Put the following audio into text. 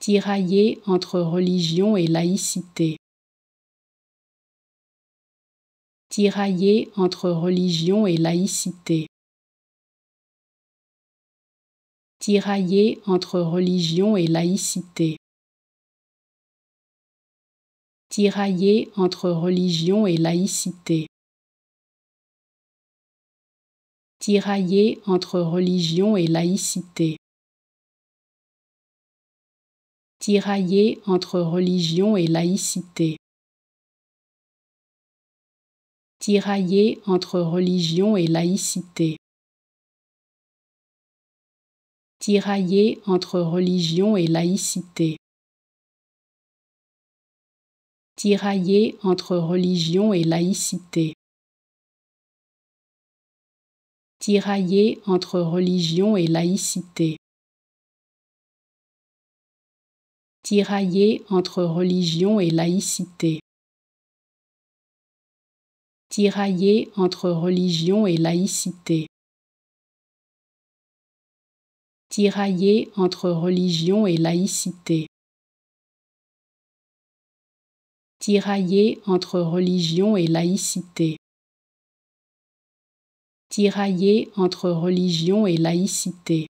Tirailler entre religion et laïcité. tirailler entre religion et laïcité. tirailler entre religion et laïcité. tirailler entre religion et laïcité. Tirailler entre religion et laïcité tiraillé entre religion et laïcité. Tiraillé entre religion et laïcité. Tiraillé entre religion et laïcité. Tiraillé entre religion et laïcité. Tiraillée entre religion et laïcité. tiraillé entre religion et laïcité. tirailler entre religion et laïcité. tirailler entre religion et laïcité. tirailler entre religion et laïcité. Tiraillé entre religion et laïcité.